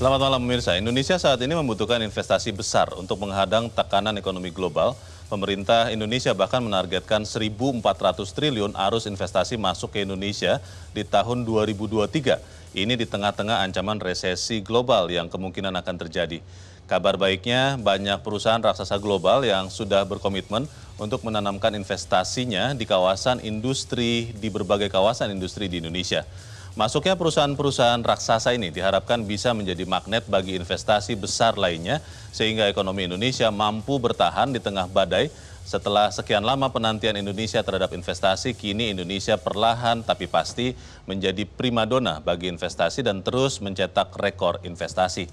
Selamat malam pemirsa. Indonesia saat ini membutuhkan investasi besar untuk menghadang tekanan ekonomi global. Pemerintah Indonesia bahkan menargetkan 1.400 triliun arus investasi masuk ke Indonesia di tahun 2023. Ini di tengah-tengah ancaman resesi global yang kemungkinan akan terjadi. Kabar baiknya banyak perusahaan raksasa global yang sudah berkomitmen untuk menanamkan investasinya di kawasan industri di berbagai kawasan industri di Indonesia. Masuknya perusahaan-perusahaan raksasa ini diharapkan bisa menjadi magnet bagi investasi besar lainnya sehingga ekonomi Indonesia mampu bertahan di tengah badai. Setelah sekian lama penantian Indonesia terhadap investasi, kini Indonesia perlahan tapi pasti menjadi primadona bagi investasi dan terus mencetak rekor investasi.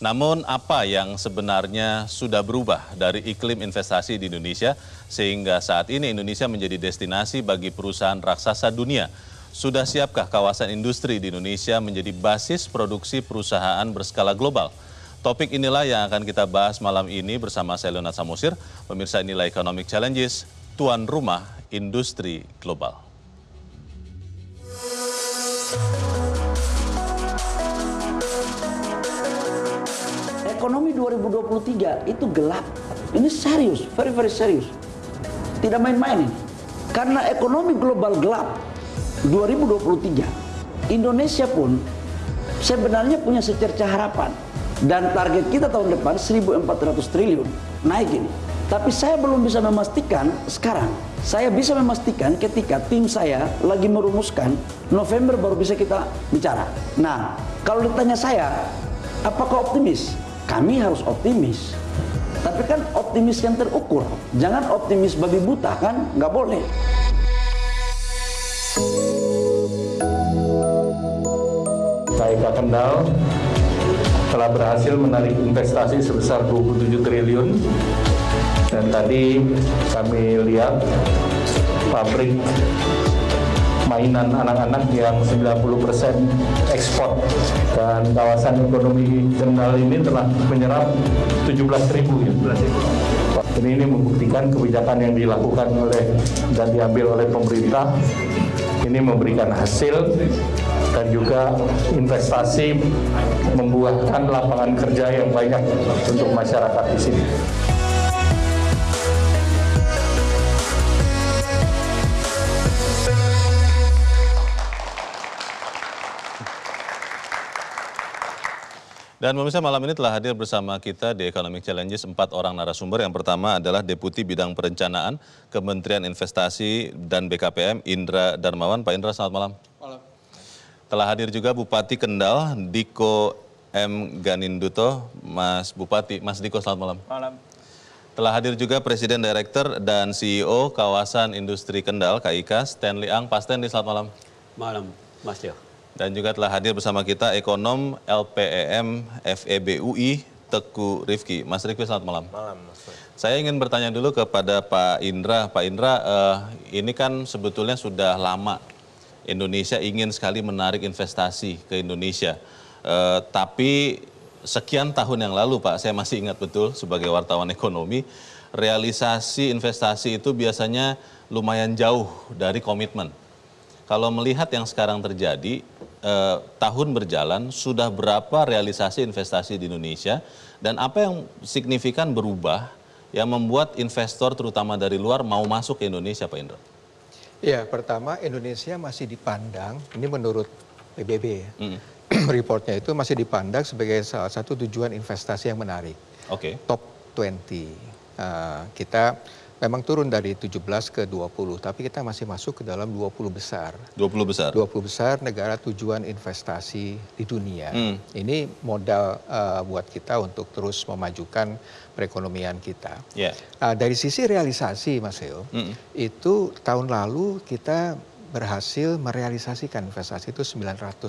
Namun apa yang sebenarnya sudah berubah dari iklim investasi di Indonesia sehingga saat ini Indonesia menjadi destinasi bagi perusahaan raksasa dunia sudah siapkah kawasan industri di Indonesia menjadi basis produksi perusahaan berskala global? Topik inilah yang akan kita bahas malam ini bersama saya Leonard Samosir, pemirsa inilah Economic Challenges, tuan rumah industri global. Ekonomi 2023 itu gelap. Ini serius, very very serius. Tidak main-main. Karena ekonomi global gelap, 2023 Indonesia pun sebenarnya punya secerca harapan dan target kita tahun depan 1.400 triliun naik ini. Tapi saya belum bisa memastikan sekarang. Saya bisa memastikan ketika tim saya lagi merumuskan November baru bisa kita bicara. Nah, kalau ditanya saya, apakah optimis? Kami harus optimis. Tapi kan optimis yang terukur, jangan optimis babi buta kan, nggak boleh. KPK Kendal telah berhasil menarik investasi sebesar 27 triliun dan tadi kami lihat pabrik mainan anak-anak yang 90% ekspor dan kawasan ekonomi Kendal ini telah menyerap 17 ribu ya. Ini, ini membuktikan kebijakan yang dilakukan oleh dan diambil oleh pemerintah ini memberikan hasil dan juga investasi membuahkan lapangan kerja yang banyak untuk masyarakat di sini. Dan pemirsa malam ini telah hadir bersama kita di Economic Challenges empat orang narasumber. Yang pertama adalah Deputi Bidang Perencanaan Kementerian Investasi dan BKPM Indra Darmawan. Pak Indra, selamat malam. Telah hadir juga Bupati Kendal, Diko M. Ganinduto, Mas Bupati. Mas Diko, selamat malam. Malam. Telah hadir juga Presiden Direktur dan CEO Kawasan Industri Kendal, KIK, Stanley Ang. Pak Stanley, selamat malam. Malam, Mas Dio. Dan juga telah hadir bersama kita Ekonom LPEM FEBUI, Teku Rifki. Mas Rifki, selamat malam. Malam, Mas. Saya ingin bertanya dulu kepada Pak Indra. Pak Indra, eh, ini kan sebetulnya sudah lama Indonesia ingin sekali menarik investasi ke Indonesia. Eh, tapi sekian tahun yang lalu Pak, saya masih ingat betul sebagai wartawan ekonomi, realisasi investasi itu biasanya lumayan jauh dari komitmen. Kalau melihat yang sekarang terjadi, eh, tahun berjalan sudah berapa realisasi investasi di Indonesia dan apa yang signifikan berubah yang membuat investor terutama dari luar mau masuk ke Indonesia Pak Indra? Ya, pertama Indonesia masih dipandang, ini menurut PBB ya, mm. reportnya itu masih dipandang sebagai salah satu tujuan investasi yang menarik. Oke. Okay. Top 20. Uh, nah, kita memang turun dari 17 ke 20, tapi kita masih masuk ke dalam 20 besar. 20 besar. 20 besar negara tujuan investasi di dunia. Hmm. Ini modal uh, buat kita untuk terus memajukan perekonomian kita. Yeah. Ya. Uh, dari sisi realisasi, Mas Eo, hmm. itu tahun lalu kita berhasil merealisasikan investasi itu 901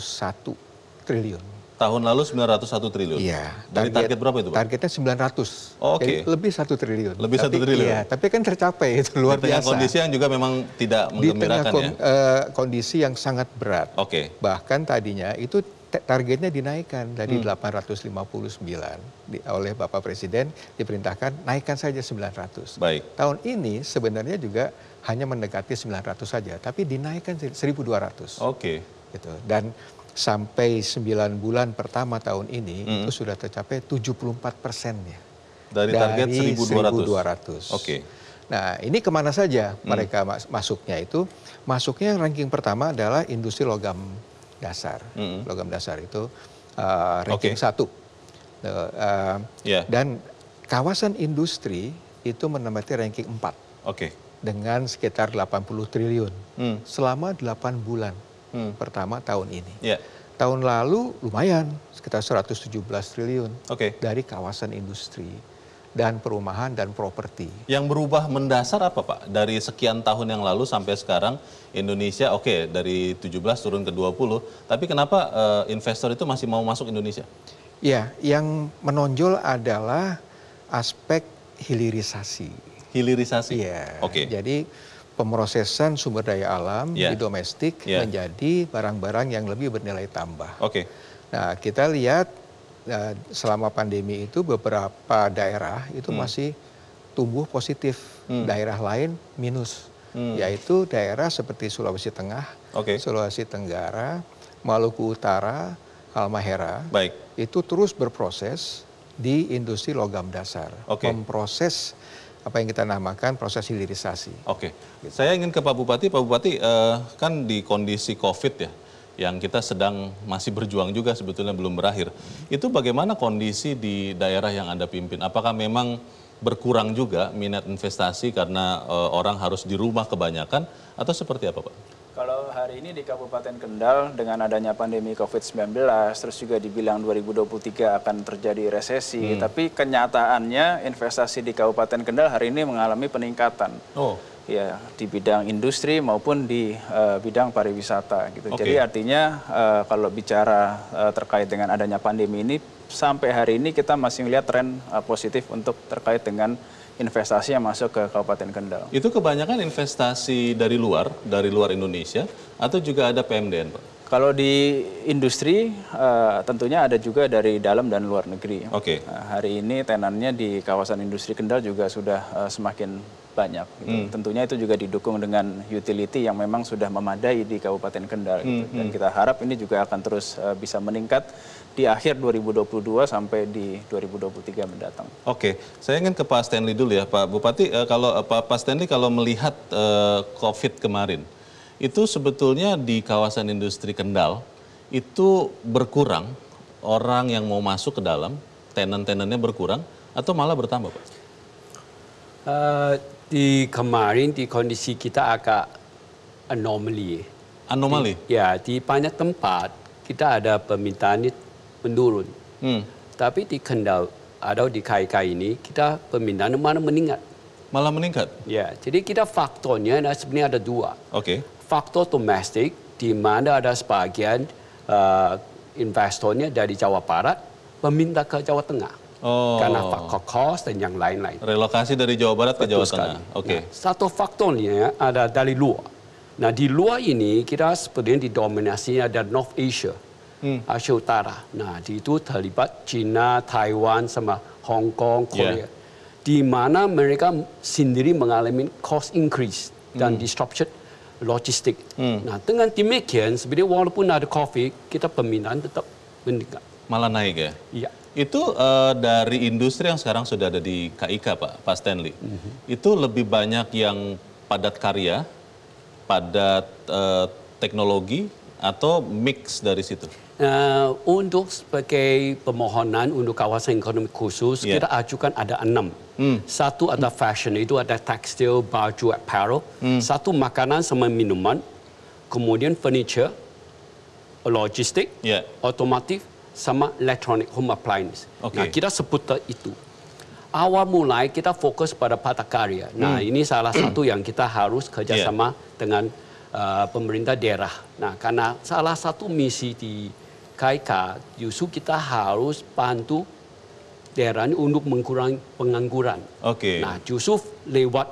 triliun. Tahun lalu 901 triliun. Iya. Dari target, berapa itu, Pak? Targetnya 900. Oh, Oke. Okay. lebih satu triliun. Lebih satu triliun. Iya, tapi kan tercapai itu luar biasa. kondisi yang juga memang tidak menggembirakan Di tengah ya. eh, kondisi yang sangat berat. Oke. Okay. Bahkan tadinya itu targetnya dinaikkan dari hmm. 859 di, oleh Bapak Presiden diperintahkan naikkan saja 900. Baik. Tahun ini sebenarnya juga hanya mendekati 900 saja, tapi dinaikkan 1200. Oke. Okay. Gitu. Dan sampai 9 bulan pertama tahun ini hmm. itu sudah tercapai 74 persennya. Dari, dari target 1.200. Oke. Nah, ini kemana saja mm. mereka hmm. masuknya itu? Masuknya ranking pertama adalah industri logam dasar. Hmm. Logam dasar itu uh, ranking okay. satu. Uh, eh, eh, yeah. Dan kawasan industri itu menempati ranking empat. Oke. Okay. Dengan sekitar 80 triliun. Hmm. Selama 8 bulan hmm. pertama tahun ini. Yeah. Tahun lalu lumayan sekitar 117 triliun okay. dari kawasan industri dan perumahan dan properti. Yang berubah mendasar apa Pak? Dari sekian tahun yang lalu sampai sekarang Indonesia oke okay, dari 17 turun ke 20, tapi kenapa uh, investor itu masih mau masuk Indonesia? Ya, yang menonjol adalah aspek hilirisasi. Hilirisasi. Iya. Oke. Okay. Jadi pemrosesan sumber daya alam yeah. di domestik yeah. menjadi barang-barang yang lebih bernilai tambah. Oke. Okay. Nah, kita lihat eh, selama pandemi itu beberapa daerah itu hmm. masih tumbuh positif, hmm. daerah lain minus. Hmm. Yaitu daerah seperti Sulawesi Tengah, okay. Sulawesi Tenggara, Maluku Utara, Halmahera. Baik. Itu terus berproses di industri logam dasar, okay. memproses apa yang kita namakan proses hilirisasi. Oke, gitu. saya ingin ke Pak Bupati. Pak Bupati uh, kan di kondisi COVID ya, yang kita sedang masih berjuang juga sebetulnya belum berakhir. Itu bagaimana kondisi di daerah yang anda pimpin? Apakah memang berkurang juga minat investasi karena uh, orang harus di rumah kebanyakan atau seperti apa, Pak? Kalau hari ini di Kabupaten Kendal dengan adanya pandemi COVID-19, terus juga dibilang 2023 akan terjadi resesi, hmm. tapi kenyataannya investasi di Kabupaten Kendal hari ini mengalami peningkatan. Oh. Ya, di bidang industri maupun di uh, bidang pariwisata gitu. Okay. Jadi artinya uh, kalau bicara uh, terkait dengan adanya pandemi ini sampai hari ini kita masih melihat tren uh, positif untuk terkait dengan investasi yang masuk ke Kabupaten Kendal. Itu kebanyakan investasi dari luar, dari luar Indonesia, atau juga ada PMDN, Pak? Kalau di industri uh, tentunya ada juga dari dalam dan luar negeri. Oke. Okay. Uh, eh, hari ini tenannya di kawasan industri Kendal juga sudah uh, semakin banyak. Gitu. Hmm. Tentunya itu juga didukung dengan utility yang memang sudah memadai di Kabupaten Kendal. Gitu. Hmm, Dan hmm. kita harap ini juga akan terus uh, bisa meningkat di akhir 2022 sampai di 2023 mendatang. Oke, saya ingin ke Pak Stanley dulu ya Pak Bupati. Uh, kalau uh, Pak Stanley kalau melihat uh, COVID kemarin, itu sebetulnya di kawasan industri Kendal itu berkurang orang yang mau masuk ke dalam, tenan-tenannya berkurang atau malah bertambah Pak? Uh, di kemarin di kondisi kita agak anomali. Anomali? Di, ya, di banyak tempat kita ada permintaan menurun. Hmm. Tapi di Kendal atau di KIK ini kita permintaan malah meningkat. Malah meningkat? Ya, jadi kita faktornya nah, sebenarnya ada dua. Oke. Okay. Faktor domestik di mana ada sebagian uh, investornya dari Jawa Barat meminta ke Jawa Tengah. Oh. Karena faktor cost dan yang lain-lain. Relokasi dari Jawa Barat ke Jawa Tengah. Oke. Okay. Nah, satu faktornya ada dari luar. Nah di luar ini kita sebenarnya didominasinya ada North Asia, hmm. Asia Utara. Nah di itu terlibat China, Taiwan, sama Hong Kong, ya. Korea. Yeah. Di mana mereka sendiri mengalami cost increase dan hmm. disruption logistik. Hmm. Nah dengan demikian sebenarnya walaupun ada COVID, kita pemindahan tetap meningkat. Malah naik ya? Iya. Itu uh, dari industri yang sekarang sudah ada di KIK Pak, Pak Stanley. Mm -hmm. Itu lebih banyak yang padat karya, padat uh, teknologi atau mix dari situ. Uh, untuk sebagai pemohonan untuk kawasan ekonomi khusus yeah. kita ajukan ada enam. Mm. Satu ada fashion itu ada tekstil, baju, apparel. Mm. Satu makanan sama minuman. Kemudian furniture, logistik, yeah. otomotif, sama electronic home appliance. Nah, okay. Nah, kita seputar itu. Awal mulai kita fokus pada patah karya. Nah, hmm. ini salah hmm. satu yang kita harus kerjasama yeah. dengan uh, pemerintah daerah. Nah, karena salah satu misi di KIK justru kita harus bantu daerah ini untuk mengurangi pengangguran. Oke. Okay. Nah, justru lewat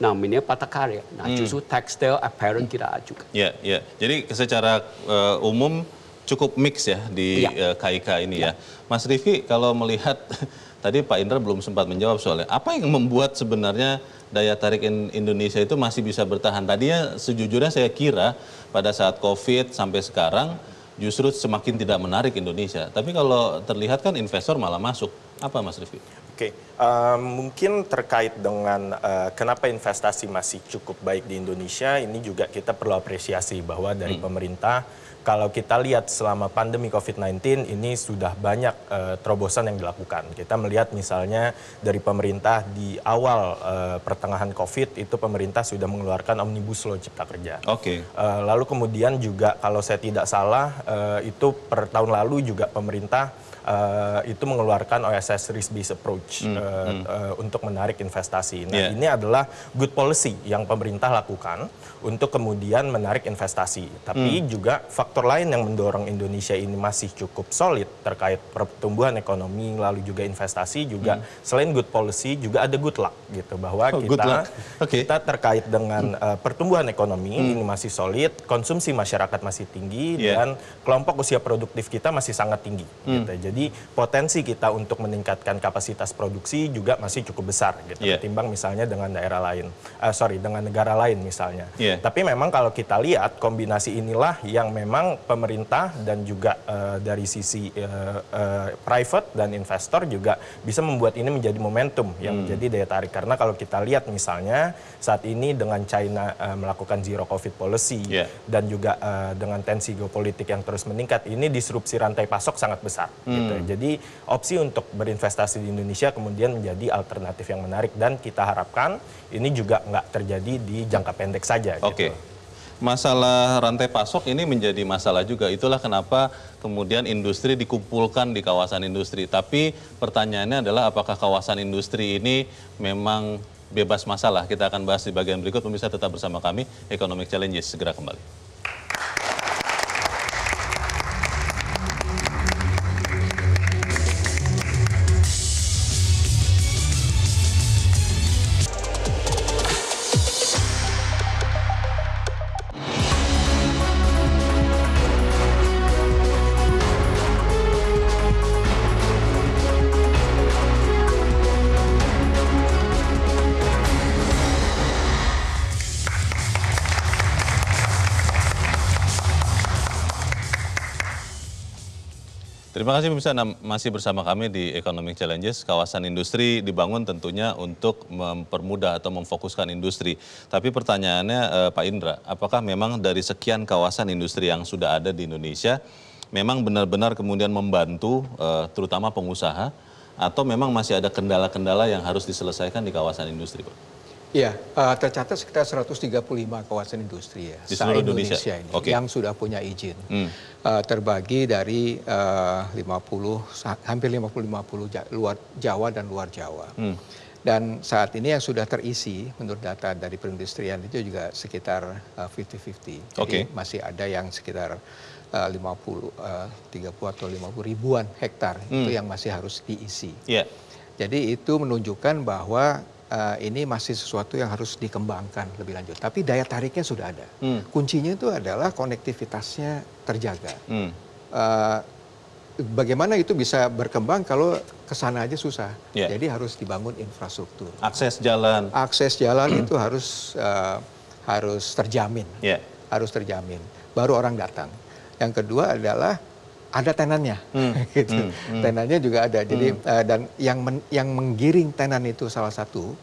namanya patah karya. Nah, hmm. justru tekstil apparent kita ajukan. Ya, yeah, ya. Yeah. Jadi secara uh, umum cukup mix ya di ya. KIK eh, ini ya. ya. Mas Rifi kalau melihat tadi Pak Indra belum sempat menjawab soalnya apa yang membuat sebenarnya daya tarik in Indonesia itu masih bisa bertahan. Tadinya sejujurnya saya kira pada saat Covid sampai sekarang justru semakin tidak menarik Indonesia. Tapi kalau terlihat kan investor malah masuk. Apa Mas Rifi? Oke, okay. uh, eh, mungkin terkait dengan uh, kenapa investasi masih cukup baik di Indonesia, ini juga kita perlu apresiasi bahwa dari hmm. pemerintah kalau kita lihat selama pandemi COVID-19 ini sudah banyak e, terobosan yang dilakukan. Kita melihat misalnya dari pemerintah di awal e, pertengahan COVID itu pemerintah sudah mengeluarkan Omnibus Law Cipta Kerja. Oke. Okay. Eh, lalu kemudian juga kalau saya tidak salah e, itu per tahun lalu juga pemerintah uh, itu mengeluarkan OSS risk-based approach hmm. Uh, hmm. Uh, untuk menarik investasi. Nah, yeah. ini adalah good policy yang pemerintah lakukan untuk kemudian menarik investasi. Tapi hmm. juga faktor lain yang mendorong Indonesia ini masih cukup solid terkait pertumbuhan ekonomi lalu juga investasi juga hmm. selain good policy juga ada good luck gitu bahwa oh, kita Okay. kita terkait dengan hmm. uh, pertumbuhan ekonomi hmm. ini masih solid, konsumsi masyarakat masih tinggi yeah. dan kelompok usia produktif kita masih sangat tinggi hmm. gitu. Jadi potensi kita untuk meningkatkan kapasitas produksi juga masih cukup besar gitu yeah. ketimbang misalnya dengan daerah lain. Uh, sorry, dengan negara lain misalnya. Yeah. Yeah. Tapi memang kalau kita lihat kombinasi inilah yang memang pemerintah dan juga uh, dari sisi uh, uh, private dan investor juga bisa membuat ini menjadi momentum yang hmm. menjadi daya tarik karena kalau kita lihat misalnya saat ini dengan China uh, melakukan zero covid policy yeah. dan juga uh, dengan tensi geopolitik yang terus meningkat ini disrupsi rantai pasok sangat besar gitu. hmm. gitu. Jadi opsi untuk berinvestasi di Indonesia kemudian menjadi alternatif yang menarik dan kita harapkan ini juga nggak terjadi di jangka pendek saja Oke. Okay. Masalah rantai pasok ini menjadi masalah juga. Itulah kenapa kemudian industri dikumpulkan di kawasan industri. Tapi pertanyaannya adalah apakah kawasan industri ini memang bebas masalah. Kita akan bahas di bagian berikut. Pemirsa tetap bersama kami, Economic Challenges segera kembali. Terima kasih pemirsa masih bersama kami di Economic Challenges. Kawasan industri dibangun tentunya untuk mempermudah atau memfokuskan industri. Tapi pertanyaannya eh, Pak Indra, apakah memang dari sekian kawasan industri yang sudah ada di Indonesia memang benar-benar kemudian membantu eh, terutama pengusaha atau memang masih ada kendala-kendala yang harus diselesaikan di kawasan industri, Pak? Iya, uh, tercatat sekitar 135 kawasan industri ya, di seluruh Indonesia, Indonesia ini okay. yang sudah punya izin. Hmm. Uh, terbagi dari eh, uh, 50 hampir 50-50 luar Jawa dan luar Jawa. Hmm. Dan saat ini yang sudah terisi menurut data dari perindustrian itu juga sekitar 50-50. Uh, okay. masih ada yang sekitar uh, 50 uh, 30 atau 50 ribuan hektar hmm. itu yang masih harus diisi. Yeah. Jadi itu menunjukkan bahwa Eh, ini masih sesuatu yang harus dikembangkan lebih lanjut. Tapi daya tariknya sudah ada. Hmm. Kuncinya itu adalah konektivitasnya terjaga. Hmm. Uh, bagaimana itu bisa berkembang kalau kesana aja susah. Yeah. Jadi harus dibangun infrastruktur. Akses jalan. Akses jalan hmm. itu harus uh, harus terjamin. Yeah. Harus terjamin. Baru orang datang. Yang kedua adalah ada tenannya, hmm. gitu. Hmm, hmm. Tenannya juga ada. Jadi hmm. uh, dan yang men, yang menggiring tenan itu salah satu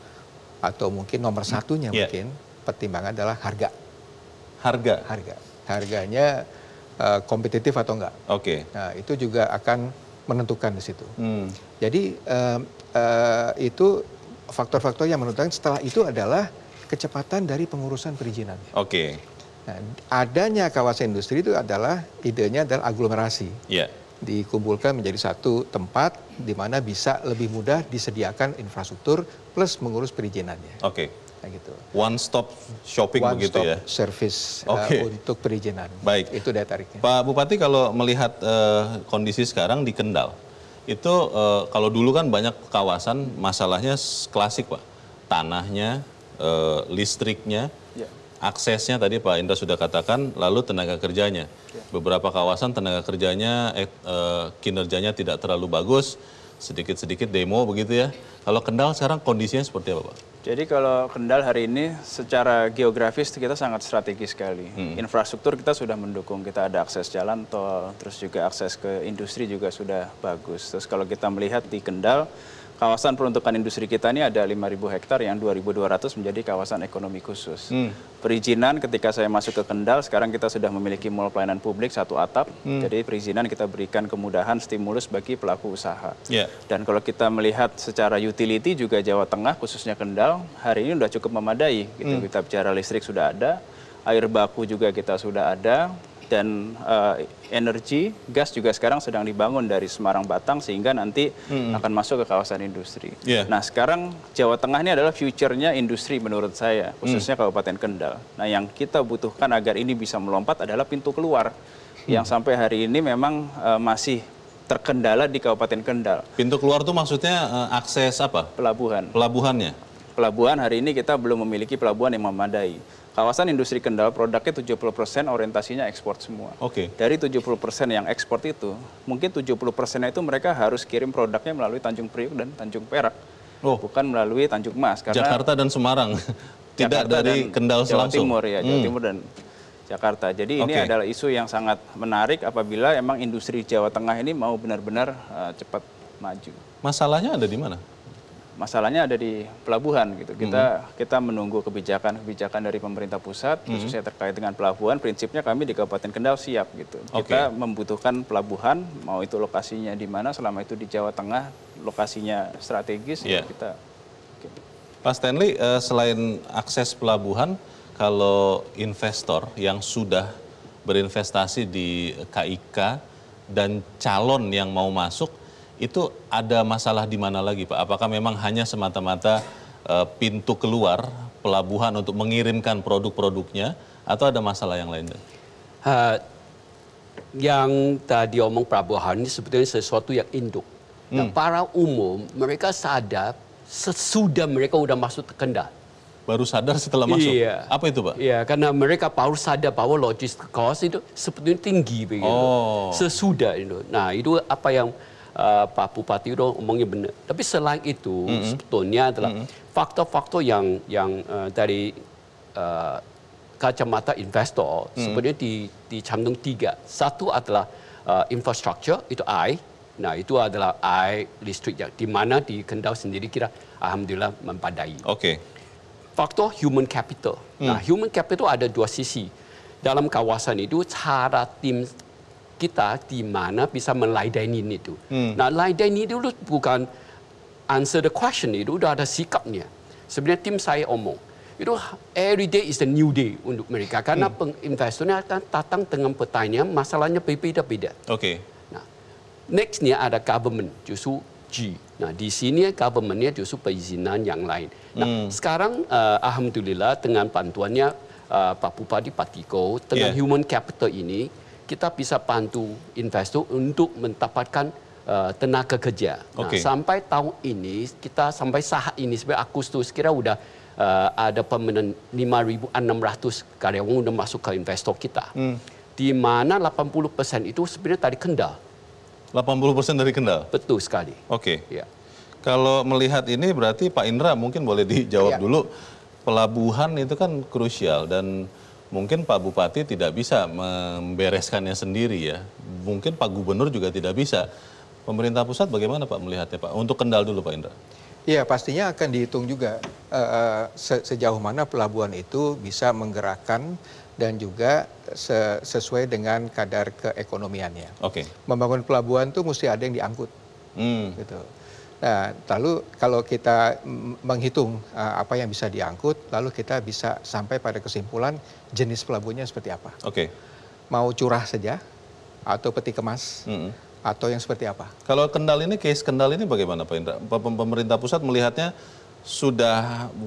atau mungkin nomor hmm. satunya yeah. mungkin pertimbangan adalah harga. Harga. Harga. Harganya uh, kompetitif atau enggak? Oke. Okay. Nah, itu juga akan menentukan di situ. Hmm. Jadi uh, uh, itu faktor-faktor yang menentukan. Setelah itu adalah kecepatan dari pengurusan perizinan. Oke. Okay adanya kawasan industri itu adalah idenya adalah aglomerasi. Yeah. Dikumpulkan menjadi satu tempat di mana bisa lebih mudah disediakan infrastruktur plus mengurus perizinannya. Oke. Okay. Nah, gitu. One stop shopping One begitu stop ya. service eh, okay. uh, untuk perizinan. Baik. Itu daya tariknya. Pak Bupati kalau melihat uh, kondisi sekarang di Kendal, itu uh, kalau dulu kan banyak kawasan masalahnya klasik, Pak. Tanahnya, uh, listriknya, aksesnya tadi Pak Indra sudah katakan, lalu tenaga kerjanya. Ya. Beberapa kawasan tenaga kerjanya eh, eh, kinerjanya tidak terlalu bagus, sedikit-sedikit demo begitu ya. Kalau Kendal sekarang kondisinya seperti apa Pak? Jadi kalau Kendal hari ini secara geografis kita sangat strategis sekali. Hmm. Infrastruktur kita sudah mendukung, kita ada akses jalan tol, terus juga akses ke industri juga sudah bagus. Terus kalau kita melihat di Kendal, kawasan peruntukan industri kita ini ada 5.000 hektar yang 2.200 menjadi kawasan ekonomi khusus. Hmm. Perizinan ketika saya masuk ke Kendal, sekarang kita sudah memiliki mall pelayanan publik satu atap, hmm. jadi perizinan kita berikan kemudahan stimulus bagi pelaku usaha. Yeah. Dan kalau kita melihat secara utility juga Jawa Tengah, khususnya Kendal, hari ini sudah cukup memadai. Gitu, hmm. Kita bicara listrik sudah ada, air baku juga kita sudah ada, dan uh, energi gas juga sekarang sedang dibangun dari Semarang Batang sehingga nanti hmm. akan masuk ke kawasan industri. Yeah. Nah sekarang Jawa Tengah ini adalah future-nya industri menurut saya hmm. khususnya hmm. Kabupaten Kendal. Nah yang kita butuhkan agar ini bisa melompat adalah pintu keluar hmm. yang sampai hari ini memang uh, masih terkendala di Kabupaten Kendal. Pintu keluar itu maksudnya uh, akses apa? Pelabuhan. Pelabuhannya. Pelabuhan hari ini kita belum memiliki pelabuhan yang memadai Kawasan industri Kendal produknya 70% orientasinya ekspor semua. Oke. Okay. Dari 70% yang ekspor itu, mungkin 70% itu mereka harus kirim produknya melalui Tanjung Priuk dan Tanjung Perak. Oh. Bukan melalui Tanjung Mas karena Jakarta dan Semarang. Tidak Jakarta dari Kendal Jawa langsung. Timur ya, Jawa hmm. Timur dan Jakarta. Jadi okay. ini adalah isu yang sangat menarik apabila emang industri Jawa Tengah ini mau benar-benar uh, cepat maju. Masalahnya ada di mana? masalahnya ada di pelabuhan gitu. Kita hmm. kita menunggu kebijakan-kebijakan dari pemerintah pusat hmm. khususnya terkait dengan pelabuhan. Prinsipnya kami di Kabupaten Kendal siap gitu. Okay. Kita membutuhkan pelabuhan mau itu lokasinya di mana selama itu di Jawa Tengah lokasinya strategis yeah. Iya. kita Pak Stanley eh, selain akses pelabuhan kalau investor yang sudah berinvestasi di KIK dan calon yang mau masuk itu ada masalah di mana lagi Pak? Apakah memang hanya semata-mata uh, pintu keluar pelabuhan untuk mengirimkan produk-produknya atau ada masalah yang lain? Uh, yang tadi omong pelabuhan ini sebetulnya sesuatu yang induk. Dan hmm. para umum mereka sadar sesudah mereka sudah masuk ke kendal. Baru sadar setelah masuk. Iya. Apa itu, Pak? Iya, karena mereka baru sadar bahwa logistik cost itu sebetulnya tinggi begitu. Oh. Sesudah itu. Nah, itu apa yang Uh, Pak Bupati itu omongnya benar. Tapi selain itu mm-hmm. sebetulnya adalah mm-hmm. faktor-faktor yang yang uh, dari uh, kacamata investor mm-hmm. sebenarnya di dicantum tiga. Satu adalah uh, infrastructure itu I. Nah itu adalah I listrik yang di mana di Kendal sendiri kita alhamdulillah mempadai. Oke. Okay. Faktor human capital. Nah, mm. Nah human capital ada dua sisi. Dalam kawasan itu cara tim kita di mana bisa melayani itu. Hmm. Nah, laidani itu bukan answer the question itu sudah ada sikapnya. Sebenarnya tim saya omong itu every day is the new day untuk mereka karena hmm. investornya akan datang dengan pertanyaan masalahnya berbeda-beda. Oke. Okay. Nah, nextnya ada government justru G. Nah, di sini governmentnya justru perizinan yang lain. Nah, hmm. sekarang uh, alhamdulillah dengan bantuannya uh, Pak Bupati Patiko dengan yeah. human capital ini kita bisa bantu investor untuk mendapatkan uh, tenaga kerja. Okay. Nah, sampai tahun ini kita sampai saat ini sebenarnya Agustus kira udah uh, eh, ada pemenang 5.600 karyawan udah masuk ke investor kita. Hmm. Di mana 80% itu sebenarnya tadi Kendal. 80% dari Kendal? Betul sekali. Oke. Okay. Ya. Kalau melihat ini berarti Pak Indra mungkin boleh dijawab ya. dulu. Pelabuhan itu kan krusial dan mungkin Pak Bupati tidak bisa membereskannya sendiri ya. Mungkin Pak Gubernur juga tidak bisa. Pemerintah pusat bagaimana Pak melihatnya Pak? Untuk kendal dulu Pak Indra. Iya pastinya akan dihitung juga uh, se sejauh mana pelabuhan itu bisa menggerakkan dan juga se sesuai dengan kadar keekonomiannya. Oke. Okay. Membangun pelabuhan itu mesti ada yang diangkut. Hmm. Gitu. Nah, lalu kalau kita menghitung uh, apa yang bisa diangkut, lalu kita bisa sampai pada kesimpulan jenis pelabuhannya seperti apa. Oke. Okay. Mau curah saja, atau peti kemas, mm -hmm. atau yang seperti apa? Kalau kendal ini, case kendal ini bagaimana Pak Indra? Pemerintah pusat melihatnya sudah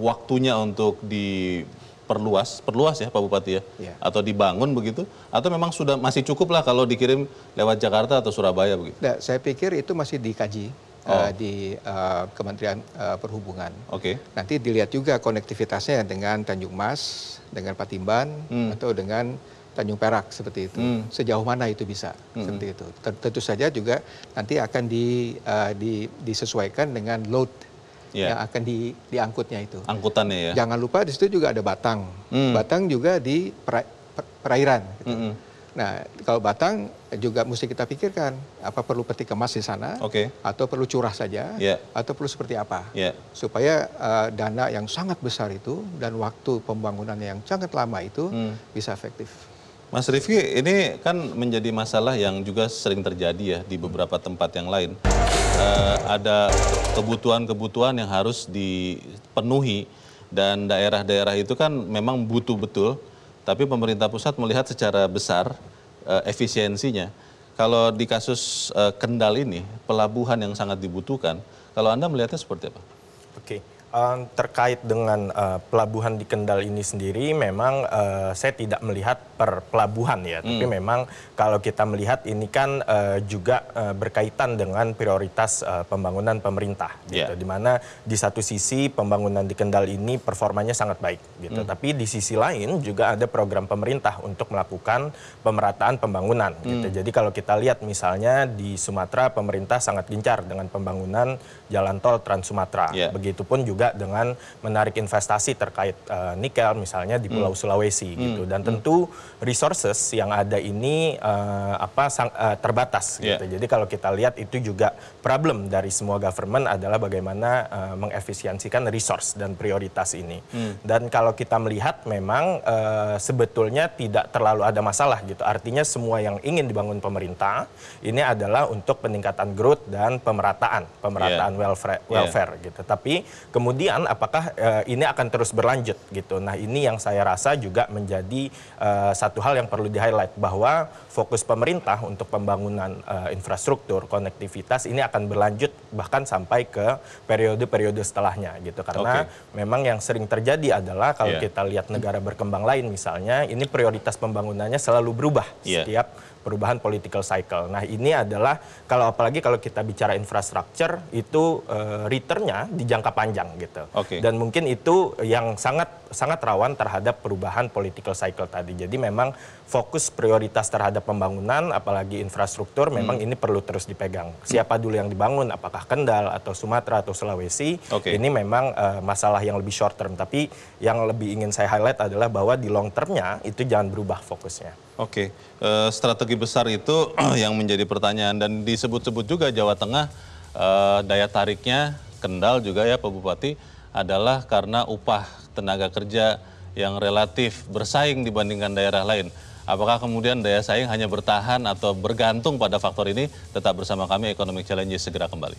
waktunya untuk diperluas, perluas, ya Pak Bupati ya, yeah. atau dibangun begitu, atau memang sudah masih cukup lah kalau dikirim lewat Jakarta atau Surabaya begitu? Nah, saya pikir itu masih dikaji Oh. Eh, di uh, Kementerian uh, Perhubungan. Oke. Okay. Nanti dilihat juga konektivitasnya dengan Tanjung Mas, dengan Patimban, hmm. atau dengan Tanjung Perak seperti itu. Hmm. Sejauh mana itu bisa hmm. seperti itu. Tentu saja juga nanti akan di, uh, di disesuaikan dengan load yeah. yang akan di, diangkutnya itu. Angkutannya ya. Jangan lupa di situ juga ada Batang. Hmm. Batang juga di perairan. Gitu. Hmm. hmm. Nah, kalau batang juga mesti kita pikirkan apa perlu peti kemas di sana, okay. atau perlu curah saja, yeah. atau perlu seperti apa, yeah. supaya uh, dana yang sangat besar itu dan waktu pembangunan yang sangat lama itu hmm. bisa efektif. Mas Rifki, ini kan menjadi masalah yang juga sering terjadi ya di beberapa tempat yang lain. Uh, ada kebutuhan-kebutuhan yang harus dipenuhi dan daerah-daerah itu kan memang butuh betul tapi pemerintah pusat melihat secara besar eh, efisiensinya. Kalau di kasus eh, Kendal ini, pelabuhan yang sangat dibutuhkan, kalau Anda melihatnya seperti apa? Oke, Eh, terkait dengan uh, pelabuhan di Kendal ini sendiri, memang uh, saya tidak melihat per pelabuhan ya, hmm. tapi memang kalau kita melihat ini kan uh, juga uh, berkaitan dengan prioritas uh, pembangunan pemerintah, yeah. gitu. Ya. Dimana di satu sisi pembangunan di Kendal ini performanya sangat baik, gitu. Hmm. Tapi di sisi lain juga ada program pemerintah untuk melakukan pemerataan pembangunan, gitu. hmm. Jadi kalau kita lihat misalnya di Sumatera pemerintah sangat gencar dengan pembangunan jalan tol Trans Sumatera, yeah. begitupun juga juga dengan menarik investasi terkait uh, nikel misalnya di Pulau hmm. Sulawesi gitu. hmm. gitu dan hmm. tentu resources yang ada ini uh, apa sang, uh, terbatas yeah. gitu. Jadi kalau kita lihat itu juga problem dari semua government adalah bagaimana uh, mengefisiensikan resource dan prioritas ini. Hmm. Dan kalau kita melihat memang uh, sebetulnya tidak terlalu ada masalah gitu. Artinya semua yang ingin dibangun pemerintah ini adalah untuk peningkatan growth dan pemerataan, pemerataan yeah. welfare, welfare yeah. gitu. Tapi kemudian kemudian apakah uh, ini akan terus berlanjut gitu. Nah, ini yang saya rasa juga menjadi uh, satu hal yang perlu di-highlight bahwa fokus pemerintah untuk pembangunan uh, infrastruktur, konektivitas ini akan berlanjut bahkan sampai ke periode-periode setelahnya gitu. Karena okay. memang yang sering terjadi adalah kalau yeah. kita lihat negara berkembang lain misalnya, ini prioritas pembangunannya selalu berubah yeah. setiap perubahan political cycle. Nah ini adalah kalau apalagi kalau kita bicara infrastruktur itu uh, returnnya di jangka panjang gitu. Okay. Dan mungkin itu yang sangat sangat rawan terhadap perubahan political cycle tadi. Jadi memang fokus prioritas terhadap pembangunan apalagi infrastruktur hmm. memang ini perlu terus dipegang. Siapa dulu yang dibangun? Apakah Kendal atau Sumatera atau Sulawesi? Okay. Ini memang uh, masalah yang lebih short term. Tapi yang lebih ingin saya highlight adalah bahwa di long termnya itu jangan berubah fokusnya. Oke, uh, strategi besar itu yang menjadi pertanyaan dan disebut-sebut juga Jawa Tengah uh, daya tariknya Kendal juga ya Pak Bupati adalah karena upah tenaga kerja yang relatif bersaing dibandingkan daerah lain. Apakah kemudian daya saing hanya bertahan atau bergantung pada faktor ini? Tetap bersama kami Economic Challenges segera kembali.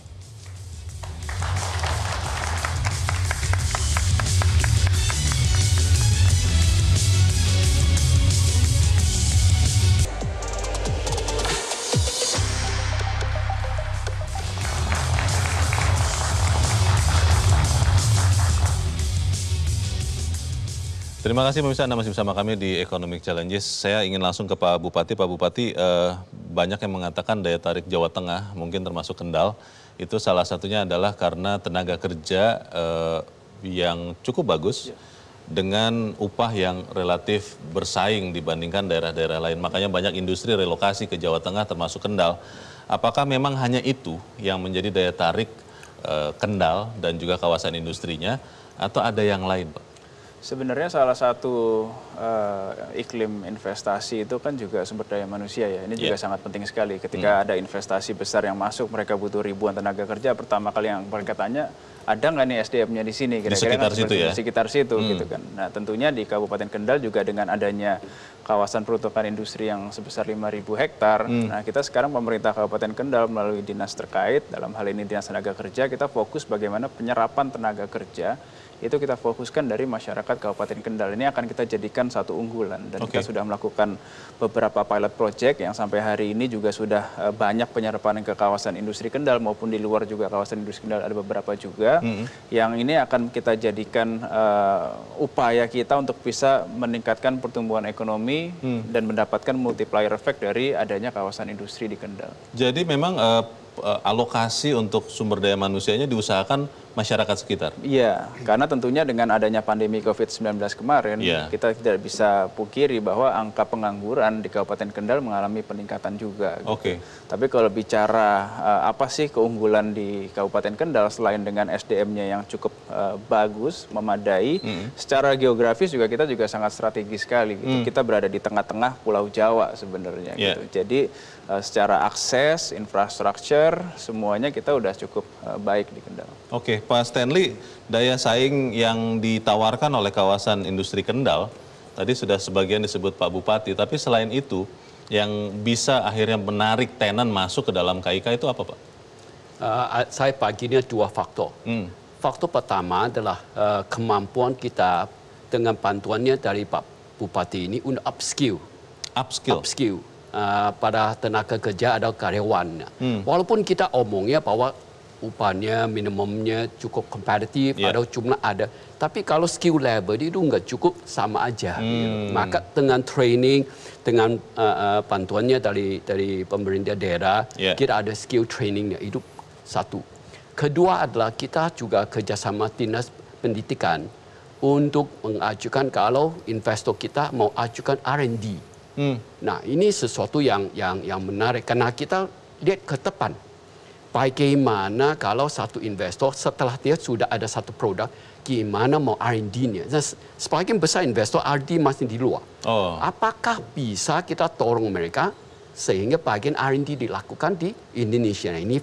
Terima kasih pemirsa Anda masih bersama kami di Economic Challenges. Saya ingin langsung ke Pak Bupati. Pak Bupati, eh, banyak yang mengatakan daya tarik Jawa Tengah, mungkin termasuk Kendal, itu salah satunya adalah karena tenaga kerja eh, yang cukup bagus ya. dengan upah yang relatif bersaing dibandingkan daerah-daerah lain. Makanya banyak industri relokasi ke Jawa Tengah termasuk Kendal. Apakah memang hanya itu yang menjadi daya tarik eh, Kendal dan juga kawasan industrinya atau ada yang lain, Pak? Sebenarnya salah satu uh, iklim investasi itu kan juga sumber daya manusia ya. Ini yeah. juga iya. sangat penting sekali. Ketika hmm. ada investasi besar yang masuk, mereka butuh ribuan tenaga kerja. Pertama kali yang mereka tanya, ada nggak nih SDM-nya di sini? Kira-kira di sekitar kan situ ya? Di sekitar situ hmm. gitu kan. Nah tentunya di Kabupaten Kendal juga dengan adanya kawasan peruntukan industri yang sebesar 5.000 hektar. Hmm. Nah kita sekarang pemerintah Kabupaten Kendal melalui dinas terkait, dalam hal ini dinas tenaga kerja, kita fokus bagaimana penyerapan tenaga kerja itu kita fokuskan dari masyarakat Kabupaten Kendal. Ini akan kita jadikan satu unggulan dan okay. kita sudah melakukan beberapa pilot project yang sampai hari ini juga sudah eh, banyak penyerapan ke kawasan industri Kendal maupun di luar juga kawasan industri Kendal ada beberapa juga mm -hmm. yang ini akan kita jadikan uh, upaya kita untuk bisa meningkatkan pertumbuhan ekonomi mm. dan mendapatkan multiplier effect dari adanya kawasan industri di Kendal. Jadi memang uh, alokasi untuk sumber daya manusianya diusahakan masyarakat sekitar. Iya, karena tentunya dengan adanya pandemi COVID-19 kemarin, ya. kita tidak bisa pukiri bahwa angka pengangguran di Kabupaten Kendal mengalami peningkatan juga. Oke. Okay. Tapi kalau bicara uh, apa sih keunggulan di Kabupaten Kendal selain dengan SDM-nya yang cukup uh, bagus, memadai, mm. secara geografis juga kita juga sangat strategis sekali. Gitu. Mm. Kita berada di tengah-tengah Pulau Jawa sebenarnya. Yeah. Gitu. Jadi uh, secara akses, infrastruktur, semuanya kita udah cukup uh, baik di Kendal. Oke, Pak Stanley, daya saing yang ditawarkan oleh kawasan industri Kendal, tadi sudah sebagian disebut Pak Bupati, tapi selain itu, yang bisa akhirnya menarik tenan masuk ke dalam KIK itu apa Pak? Uh, saya paginya dua faktor. Hmm. Faktor pertama adalah uh, kemampuan kita dengan bantuannya dari Pak Bupati ini untuk upskill. Upskill? Upskill. Uh, pada tenaga kerja atau karyawan. Hmm. Walaupun kita omongnya bahwa upahnya minimumnya cukup kompetitif yeah. atau cuma ada tapi kalau skill level itu nggak cukup sama aja hmm. Ya. maka dengan training dengan uh, eh, uh, eh, bantuannya dari dari pemerintah daerah yeah. kita ada skill trainingnya itu satu kedua adalah kita juga kerjasama dinas pendidikan untuk mengajukan kalau investor kita mau ajukan R&D. Hmm. Nah, ini sesuatu yang yang yang menarik karena kita lihat ke depan bagaimana kalau satu investor setelah dia sudah ada satu produk, gimana mau R&D-nya. Nah, sebagian besar investor R&D masih di luar. Oh. Apakah bisa kita dorong mereka sehingga bagian R&D dilakukan di Indonesia? Nah, ini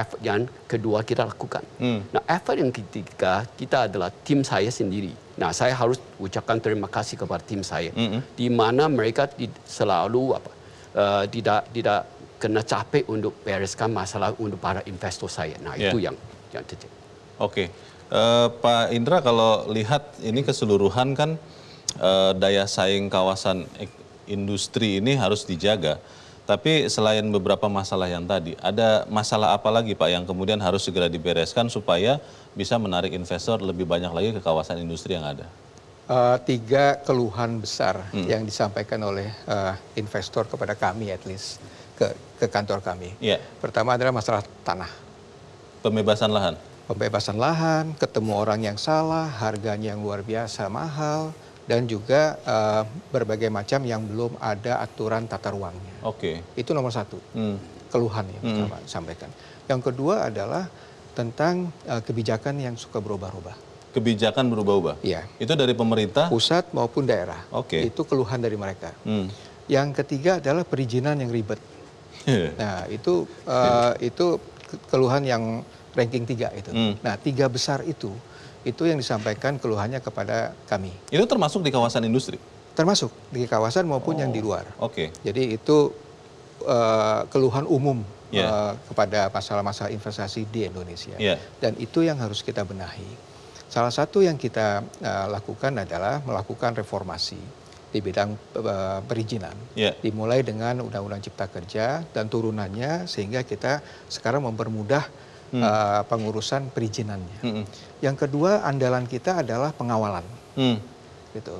effort yang kedua kita lakukan. Hmm. Nah, effort yang ketiga kita adalah tim saya sendiri. Nah, saya harus ucapkan terima kasih kepada tim saya, -hmm. di mana mereka selalu apa, uh, tidak tidak kena capek untuk bereskan masalah untuk para investor saya. Nah, yeah. itu yang yang terjadi. Oke. Okay. Uh, eh, Pak Indra kalau lihat ini keseluruhan kan uh, daya saing kawasan industri ini harus dijaga. Tapi selain beberapa masalah yang tadi, ada masalah apa lagi Pak yang kemudian harus segera dibereskan supaya bisa menarik investor lebih banyak lagi ke kawasan industri yang ada? Uh, tiga keluhan besar hmm. yang disampaikan oleh uh, investor kepada kami at least. Ke, ke kantor kami. Ya. Pertama adalah masalah tanah. Pembebasan lahan. Pembebasan lahan, ketemu orang yang salah, harganya yang luar biasa mahal, dan juga uh, berbagai macam yang belum ada aturan tata ruangnya. Oke. Okay. Itu nomor satu. Hmm. Keluhan yang hmm. pertama sampaikan. Yang kedua adalah tentang uh, kebijakan yang suka berubah-ubah kebijakan berubah-ubah. Iya. Itu dari pemerintah pusat maupun daerah. Oke. Okay. Itu keluhan dari mereka. Hmm. Yang ketiga adalah perizinan yang ribet. Iya. Nah, itu uh, itu keluhan yang ranking tiga itu. Mm. Nah, tiga besar itu itu yang disampaikan keluhannya kepada kami. Itu termasuk di kawasan industri? Termasuk di kawasan maupun oh. yang di oh, luar. Oke. Okay. Jadi itu uh, keluhan umum yeah. Iya. uh, kepada masalah-masalah investasi di Indonesia. Yeah. Dan itu yang harus kita benahi. Salah satu yang kita uh, lakukan adalah melakukan reformasi di bidang uh, perizinan. Yeah. Dimulai dengan Undang-Undang Cipta Kerja dan turunannya sehingga kita sekarang mempermudah hmm. uh, pengurusan perizinannya. Hmm. Yang kedua andalan kita adalah pengawalan. Hmm gitu.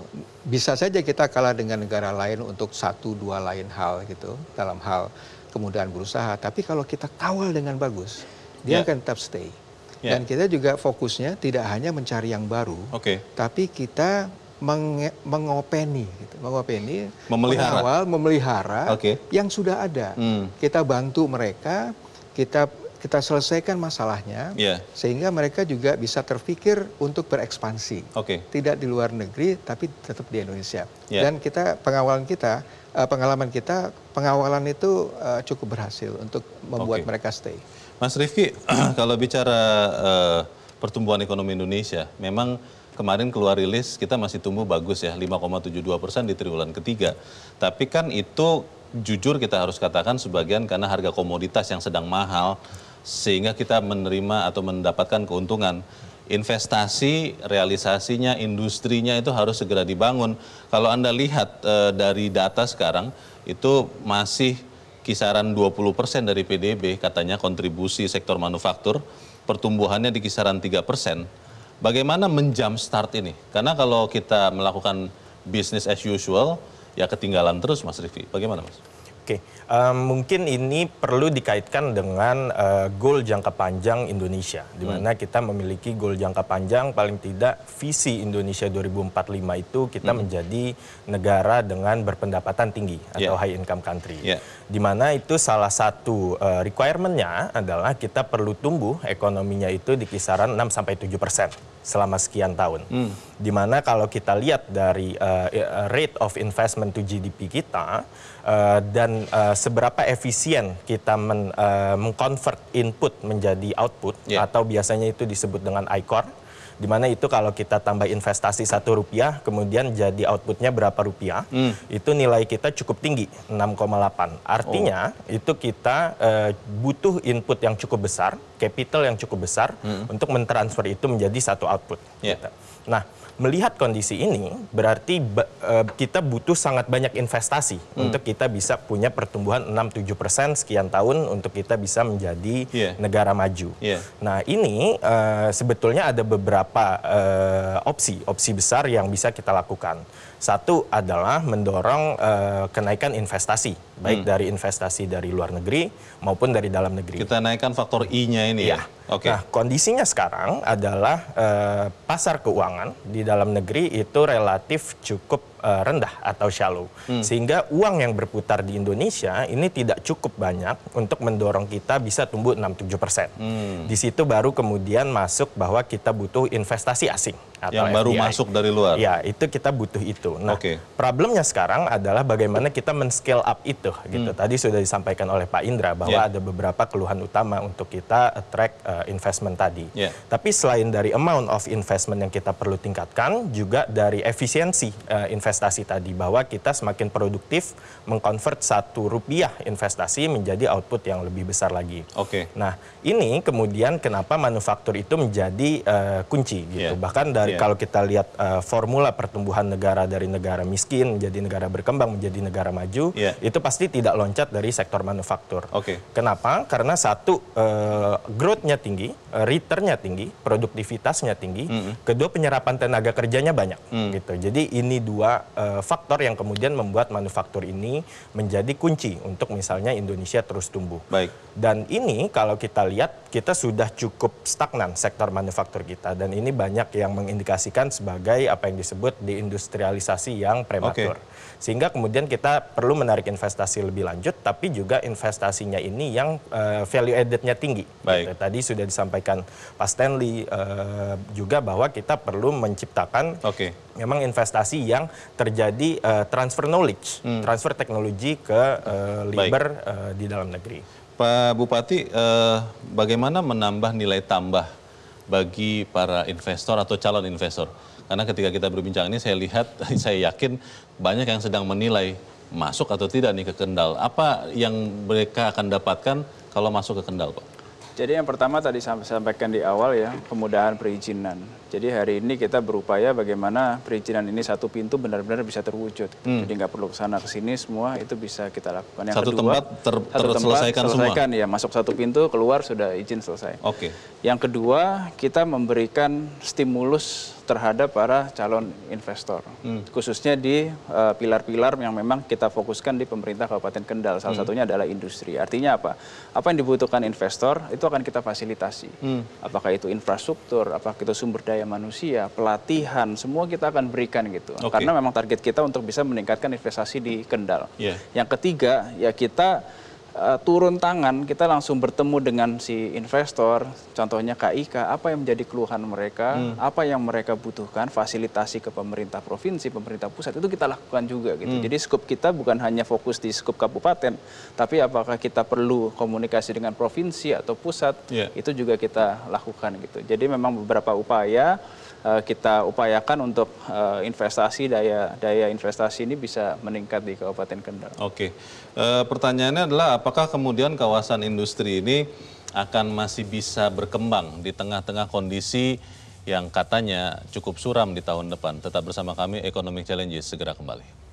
Bisa saja kita kalah dengan negara lain untuk satu dua lain hal gitu dalam hal kemudahan berusaha, tapi kalau kita kawal dengan bagus, dia yeah. akan tetap stay. Ya. Dan kita juga fokusnya tidak hanya mencari yang baru, okay. tapi kita meng mengopeni, gitu. mengopeni, memelihara. mengawal, memelihara okay. yang sudah ada. Hmm. Kita bantu mereka, kita kita selesaikan masalahnya, yeah. sehingga mereka juga bisa terpikir untuk berekspansi. Okay. Tidak di luar negeri, tapi tetap di Indonesia. Yeah. Dan kita pengawalan kita, eh, pengalaman kita, pengawalan itu eh, cukup berhasil untuk membuat okay. mereka stay. Mas Rifki, kalau bicara uh, pertumbuhan ekonomi Indonesia, memang kemarin keluar rilis kita masih tumbuh bagus ya 5,72 persen di triwulan ketiga. Tapi kan itu jujur kita harus katakan sebagian karena harga komoditas yang sedang mahal sehingga kita menerima atau mendapatkan keuntungan. Investasi, realisasinya, industrinya itu harus segera dibangun. Kalau Anda lihat e, dari data sekarang itu masih kisaran 20% dari PDB katanya kontribusi sektor manufaktur, pertumbuhannya di kisaran 3% bagaimana menjam start ini? Karena kalau kita melakukan bisnis as usual, ya ketinggalan terus Mas Rifki. Bagaimana Mas? Oke, okay. um, mungkin ini perlu dikaitkan dengan uh, goal jangka panjang Indonesia, di hmm. mana hmm. kita memiliki goal jangka panjang paling tidak visi Indonesia 2045 itu kita hmm. menjadi negara dengan berpendapatan tinggi atau yeah. high income country. Yeah. Di mana itu salah satu uh, requirementnya adalah kita perlu tumbuh ekonominya itu di kisaran 6 sampai tujuh persen selama sekian tahun. Hmm. Di mana kalau kita lihat dari uh, rate of investment to GDP kita uh, dan uh, seberapa efisien kita men, uh, mengconvert input menjadi output yeah. atau biasanya itu disebut dengan ICOR dimana itu kalau kita tambah investasi satu rupiah kemudian jadi outputnya berapa rupiah hmm. itu nilai kita cukup tinggi 6,8 artinya oh. itu kita uh, butuh input yang cukup besar capital yang cukup besar hmm. untuk mentransfer itu menjadi satu output yeah. Gitu. nah melihat kondisi ini berarti uh, kita butuh sangat banyak investasi hmm. untuk kita bisa punya pertumbuhan 6-7% sekian tahun untuk kita bisa menjadi yeah. negara maju. Yeah. Nah ini uh, sebetulnya ada beberapa beberapa eh, opsi, opsi besar yang bisa kita lakukan. Satu adalah mendorong eh, kenaikan investasi, baik hmm. dari investasi dari luar negeri maupun dari dalam negeri. Kita naikkan faktor I-nya ini ya. ya? Okay. Nah, kondisinya sekarang adalah eh, pasar keuangan di dalam negeri itu relatif cukup uh, rendah atau shallow. Hmm. Sehingga uang yang berputar di Indonesia ini tidak cukup banyak untuk mendorong kita bisa tumbuh 6-7%. Hmm. Di situ baru kemudian masuk bahwa kita butuh investasi asing. Atau yang FDI. baru masuk dari luar. Ya, itu kita butuh itu. Nah, okay. problemnya sekarang adalah bagaimana kita men-scale up itu gitu. Hmm. Tadi sudah disampaikan oleh Pak Indra bahwa yeah. ada beberapa keluhan utama untuk kita attract uh, eh, investment tadi. Yeah. Tapi selain dari amount of investment yang kita perlu tingkatkan, juga dari efisiensi uh, investment investasi tadi bahwa kita semakin produktif mengkonvert satu rupiah investasi menjadi output yang lebih besar lagi. Oke. Okay. Nah ini kemudian kenapa manufaktur itu menjadi uh, kunci gitu. Yeah. Bahkan dari yeah. kalau kita lihat uh, formula pertumbuhan negara dari negara miskin menjadi negara berkembang menjadi negara maju, yeah. itu pasti tidak loncat dari sektor manufaktur. Oke. Okay. Kenapa? Karena satu uh, growth-nya tinggi, return-nya tinggi, produktivitasnya tinggi, mm -hmm. kedua penyerapan tenaga kerjanya banyak mm. gitu. Jadi ini dua uh, faktor yang kemudian membuat manufaktur ini menjadi kunci untuk misalnya Indonesia terus tumbuh. Baik. Dan ini kalau kita lihat lihat kita sudah cukup stagnan sektor manufaktur kita dan ini banyak yang mengindikasikan sebagai apa yang disebut deindustrialisasi yang prematur. Okay. Sehingga kemudian kita perlu menarik investasi lebih lanjut tapi juga investasinya ini yang uh, value added-nya tinggi. Baik. Gitu. Tadi sudah disampaikan Pak Stanley uh, juga bahwa kita perlu menciptakan okay. memang investasi yang terjadi uh, transfer knowledge, hmm. transfer teknologi ke uh, labor uh, di dalam negeri. Pak Bupati, eh, bagaimana menambah nilai tambah bagi para investor atau calon investor? Karena ketika kita berbincang ini saya lihat, saya yakin banyak yang sedang menilai masuk atau tidak nih ke Kendal. Apa yang mereka akan dapatkan kalau masuk ke Kendal, Pak? Jadi yang pertama tadi saya sampaikan di awal ya, kemudahan perizinan. Jadi hari ini kita berupaya bagaimana perizinan ini satu pintu benar-benar bisa terwujud. Hmm. Jadi nggak perlu kesana kesini semua itu bisa kita lakukan. Yang satu kedua, tempat ter, terselesaikan selesaikan, semua. Ya masuk satu pintu keluar sudah izin selesai. Oke. Okay. Yang kedua kita memberikan stimulus terhadap para calon investor, hmm. khususnya di eh, pilar-pilar uh, yang memang kita fokuskan di pemerintah Kabupaten Kendal. Salah hmm. satunya adalah industri. Artinya apa? Apa yang dibutuhkan investor itu akan kita fasilitasi. Hmm. Apakah itu infrastruktur, apakah itu sumber daya daya manusia, pelatihan, semua kita akan berikan gitu. Okay. Karena memang target kita untuk bisa meningkatkan investasi di Kendal. Yeah. Yang ketiga, ya kita uh, turun tangan, kita langsung bertemu dengan si investor, contohnya KIK, apa yang menjadi keluhan mereka, hmm. apa yang mereka butuhkan, fasilitasi ke pemerintah provinsi, pemerintah pusat itu kita lakukan juga gitu. Hmm. Jadi skup kita bukan hanya fokus di skup kabupaten, tapi apakah kita perlu komunikasi dengan provinsi atau pusat, yeah. itu juga kita lakukan gitu. Jadi memang beberapa upaya eh, kita upayakan untuk eh, investasi daya daya investasi ini bisa meningkat di Kabupaten Kendal. Oke e, pertanyaannya adalah apakah kemudian kawasan industri ini akan masih bisa berkembang di tengah-tengah kondisi yang katanya cukup suram di tahun depan. Tetap bersama kami Economic Challenges segera kembali.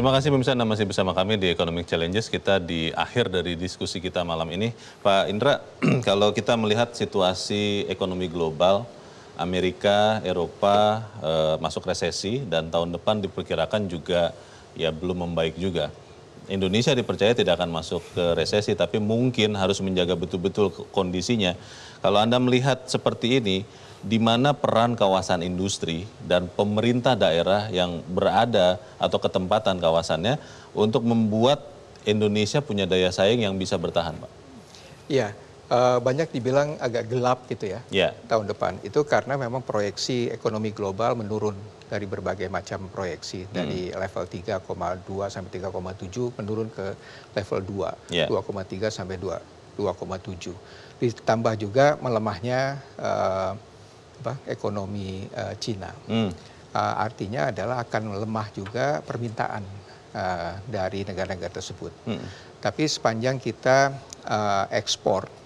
Terima kasih pemirsa Anda masih bersama kami di Economic Challenges. Kita di akhir dari diskusi kita malam ini. Pak Indra, kalau kita melihat situasi ekonomi global, Amerika, Eropa eh, masuk resesi dan tahun depan diperkirakan juga ya belum membaik juga. Indonesia dipercaya tidak akan masuk ke resesi tapi mungkin harus menjaga betul-betul kondisinya. Kalau Anda melihat seperti ini, di mana peran kawasan industri dan pemerintah daerah yang berada atau ketempatan kawasannya untuk membuat Indonesia punya daya saing yang bisa bertahan, Pak? Iya, eh, banyak dibilang agak gelap gitu ya ya tahun depan. Itu karena memang proyeksi ekonomi global menurun dari berbagai macam proyeksi hmm. dari level 3,2 sampai 3,7 menurun ke level 2, yeah. 2,3 sampai 2, 2,7. Ditambah juga melemahnya uh, apa, ekonomi uh, Cina. Hmm. Uh, artinya adalah akan lemah juga permintaan uh, dari negara-negara tersebut. Hmm. Tapi sepanjang kita uh, ekspor,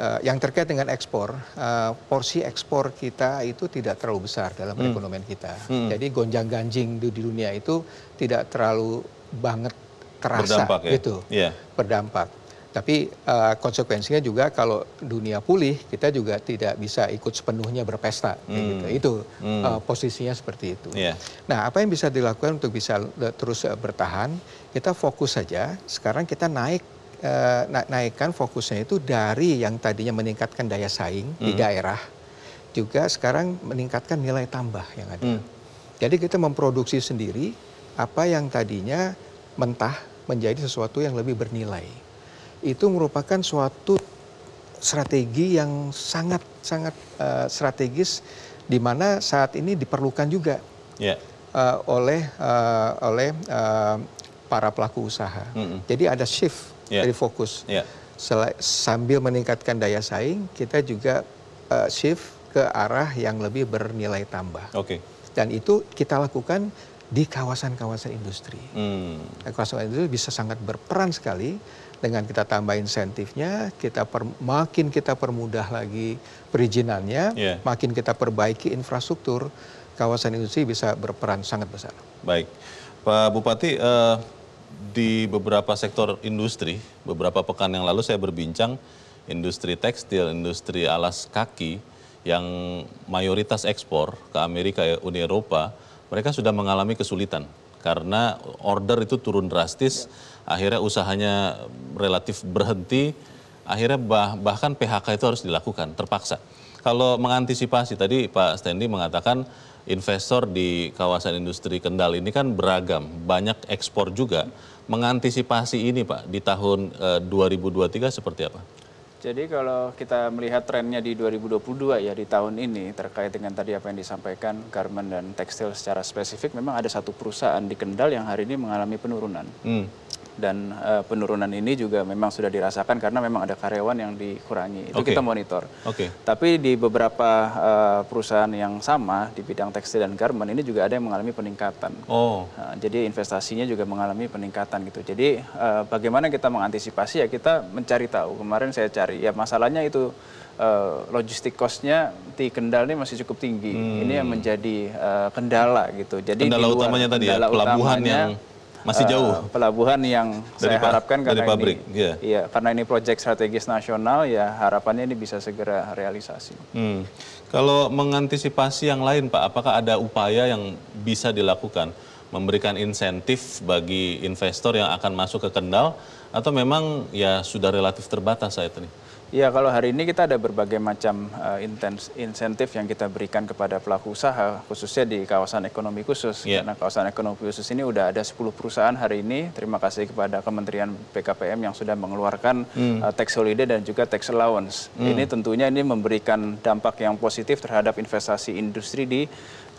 Uh, yang terkait dengan ekspor, uh, porsi ekspor kita itu tidak terlalu besar dalam hmm. perekonomian kita. Hmm. Jadi gonjang-ganjing di, di dunia itu tidak terlalu banget terasa Berdampak, ya? gitu. Yeah. Berdampak. Tapi uh, konsekuensinya juga kalau dunia pulih kita juga tidak bisa ikut sepenuhnya berpesta. Hmm. Gitu. Itu hmm. Uh, posisinya seperti itu. Yeah. Nah apa yang bisa dilakukan untuk bisa eh, terus uh, bertahan? Kita fokus saja. Sekarang kita naik uh, naikkan fokusnya itu dari yang tadinya meningkatkan daya saing hmm. di daerah juga sekarang meningkatkan nilai tambah yang ada. Hmm. Jadi kita memproduksi sendiri apa yang tadinya mentah menjadi sesuatu yang lebih bernilai itu merupakan suatu strategi yang sangat sangat uh, strategis di mana saat ini diperlukan juga yeah. Ya. uh, oleh uh, oleh uh, para pelaku usaha. Mm -hmm. Jadi ada shift yeah. dari fokus. Yeah. Ya. sambil meningkatkan daya saing, kita juga uh, shift ke arah yang lebih bernilai tambah. Oke. Okay. Dan itu kita lakukan di kawasan-kawasan industri. Mm. Kawasan industri bisa sangat berperan sekali dengan kita tambah insentifnya, kita per, makin kita permudah lagi perizinannya, yeah. makin kita perbaiki infrastruktur, kawasan industri bisa berperan sangat besar. Baik, Pak Bupati, uh, di beberapa sektor industri, beberapa pekan yang lalu saya berbincang industri tekstil, industri alas kaki yang mayoritas ekspor ke Amerika, Uni Eropa, mereka sudah mengalami kesulitan karena order itu turun drastis, akhirnya usahanya relatif berhenti, akhirnya bah, bahkan PHK itu harus dilakukan terpaksa. Kalau mengantisipasi tadi Pak Stendi mengatakan investor di kawasan industri Kendal ini kan beragam, banyak ekspor juga. Mengantisipasi ini Pak di tahun eh, 2023 seperti apa? Jadi kalau kita melihat trennya di 2022 ya di tahun ini terkait dengan tadi apa yang disampaikan garment dan tekstil secara spesifik memang ada satu perusahaan di Kendal yang hari ini mengalami penurunan. Hmm dan uh, penurunan ini juga memang sudah dirasakan karena memang ada karyawan yang dikurangi. Itu okay. kita monitor. Okay. Tapi di beberapa uh, perusahaan yang sama di bidang tekstil dan garment ini juga ada yang mengalami peningkatan. Oh. Uh, jadi investasinya juga mengalami peningkatan gitu. Jadi uh, bagaimana kita mengantisipasi ya kita mencari tahu. Kemarin saya cari ya masalahnya itu uh, logistik costnya di Kendal ini masih cukup tinggi. Hmm. Ini yang hmm. menjadi uh, kendala gitu. Jadi kendala di luar, utamanya tadi ya, kendala ya pelabuhannya yang masih eh, jauh uh, pelabuhan yang dari, saya harapkan dari karena pabrik. ini iya. yeah. iya karena ini proyek strategis nasional ya harapannya ini bisa segera realisasi. Hmm. Kalau mengantisipasi yang lain Pak, apakah ada upaya yang bisa dilakukan memberikan insentif bagi investor yang akan masuk ke Kendal atau memang ya sudah relatif terbatas saat ini? Ya, kalau hari ini kita ada berbagai macam uh, intens, insentif yang kita berikan kepada pelaku usaha, khususnya di kawasan ekonomi khusus. Yeah. Karena kawasan ekonomi khusus ini sudah ada 10 perusahaan hari ini. Terima kasih kepada Kementerian PKPM yang sudah mengeluarkan mm. uh, tax holiday dan juga tax allowance. Mm. Ini tentunya ini memberikan dampak yang positif terhadap investasi industri di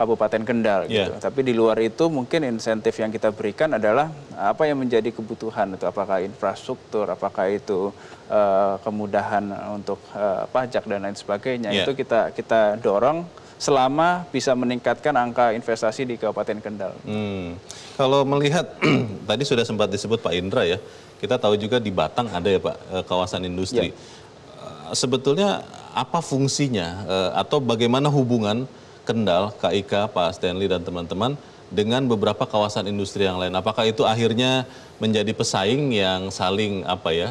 Kabupaten Kendal gitu. Iya. Tapi di luar itu mungkin insentif yang kita berikan adalah apa yang menjadi kebutuhan itu apakah infrastruktur, apakah itu uh, kemudahan untuk uh, pajak dan lain sebagainya. Yeah. Itu kita kita dorong selama bisa meningkatkan angka investasi di Kabupaten Kendal. Hmm. Kalau melihat tadi sudah sempat disebut Pak Indra ya. Kita tahu juga di Batang ada ya Pak eh, kawasan industri. Yeah. Iya. Sebetulnya apa fungsinya atau bagaimana hubungan Kendal, KIK, Pak Stanley dan teman-teman dengan beberapa kawasan industri yang lain. Apakah itu akhirnya menjadi pesaing yang saling apa ya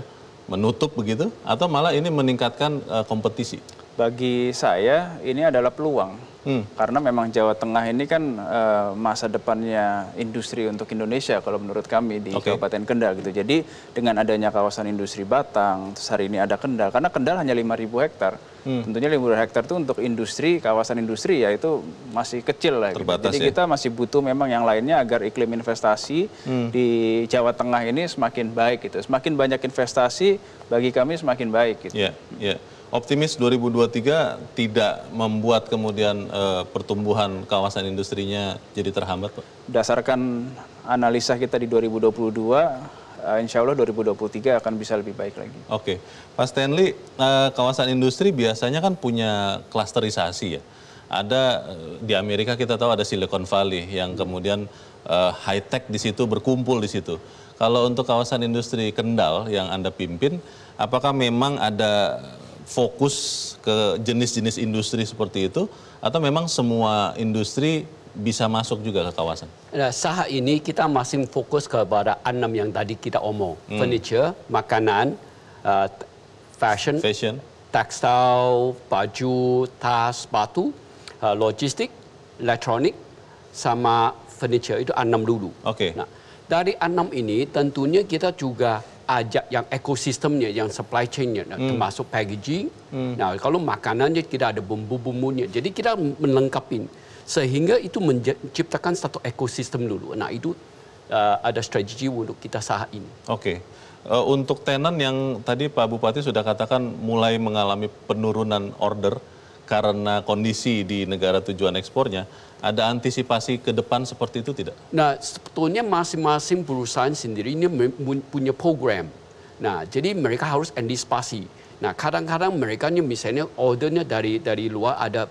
menutup begitu atau malah ini meningkatkan uh, kompetisi? Bagi saya ini adalah peluang hmm. karena memang Jawa Tengah ini kan uh, masa depannya industri untuk Indonesia kalau menurut kami di okay. Kabupaten Kendal gitu. Jadi dengan adanya kawasan industri Batang, terus hari ini ada Kendal karena Kendal hanya 5.000 hektar. Hmm. Tentunya 5.000 hektar itu untuk industri, kawasan industri ya itu masih kecil lah. Gitu. Terbatas gitu. Jadi ya? kita masih butuh memang yang lainnya agar iklim investasi hmm. di Jawa Tengah ini semakin baik gitu. Semakin banyak investasi bagi kami semakin baik gitu. Iya, yeah, yeah. Optimis 2023 tidak membuat kemudian e, pertumbuhan kawasan industrinya jadi terhambat, Pak? Berdasarkan analisa kita di 2022 uh, insya Allah 2023 akan bisa lebih baik lagi. Oke, okay. Pak Stanley, uh, kawasan industri biasanya kan punya klasterisasi ya. Ada eh, di Amerika kita tahu ada Silicon Valley yang kemudian uh, high tech di situ berkumpul di situ. Kalau untuk kawasan industri Kendal yang Anda pimpin, apakah memang ada fokus ke jenis-jenis industri seperti itu atau memang semua industri bisa masuk juga ke kawasan? Nah, saat ini kita masih fokus kepada enam yang tadi kita omong. Hmm. Furniture, makanan, uh, fashion, fashion, textile, baju, tas, sepatu, uh, logistik, elektronik, sama furniture itu enam dulu. Oke. Okay. Nah, dari enam ini tentunya kita juga ajak yang ekosistemnya, yang supply chainnya, nah, hmm. termasuk packaging. Hmm. Nah, kalau makanannya kita ada bumbu-bumbunya. Jadi kita melengkapi sehingga itu menciptakan satu ekosistem dulu. Nah, itu uh, ada strategi untuk kita saat ini. Oke. Okay. Uh, untuk tenan yang tadi Pak Bupati sudah katakan mulai mengalami penurunan order karena kondisi di negara tujuan ekspornya, ada antisipasi ke depan seperti itu tidak? Nah, sebetulnya masing-masing perusahaan sendiri ini punya program. Nah, jadi mereka harus antisipasi. Nah, kadang-kadang mereka misalnya ordernya dari dari luar ada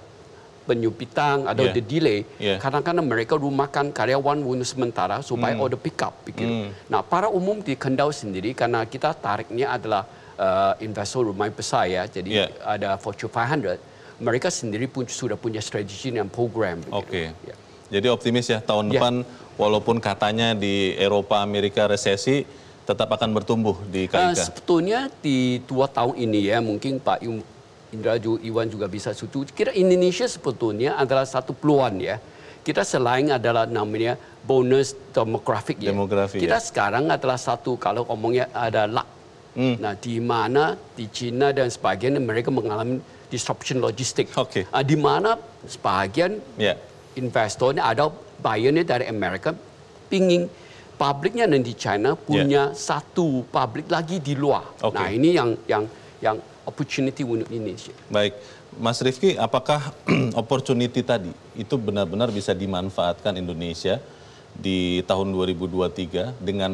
penyupitan, ada yeah. the delay. Yeah. Kadang-kadang mereka rumahkan karyawan untuk sementara supaya mm. order pick up. Pikir. Mm. Nah, para umum di Kendal sendiri karena kita tariknya adalah uh, investor rumah besar ya. Jadi yeah. ada Fortune 500. Mereka sendiri pun sudah punya strategi dan program. Oke. Okay. Ya. Jadi optimis ya tahun yeah. depan walaupun katanya di Eropa Amerika resesi tetap akan bertumbuh di KIK. Uh, sebetulnya di dua tahun ini ya mungkin Pak Indra Iwan juga bisa setuju. Kira Indonesia sebetulnya adalah satu peluang ya. Kita selain adalah namanya bonus demografik ya. Demografi, kita ya. sekarang adalah satu kalau omongnya ada luck. Hmm. Nah, di mana di China dan sebagian mereka mengalami disruption logistik. Okay. Nah, di mana sebagian yeah. investornya ada bayarnya dari Amerika pingin publiknya dan di China ya. punya yeah. satu pabrik lagi di luar. Okay. Nah, ini yang yang yang opportunity untuk Indonesia. Baik, Mas Rifki, apakah opportunity tadi itu benar-benar bisa dimanfaatkan Indonesia di tahun 2023 dengan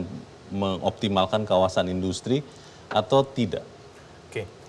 mengoptimalkan kawasan industri atau tidak?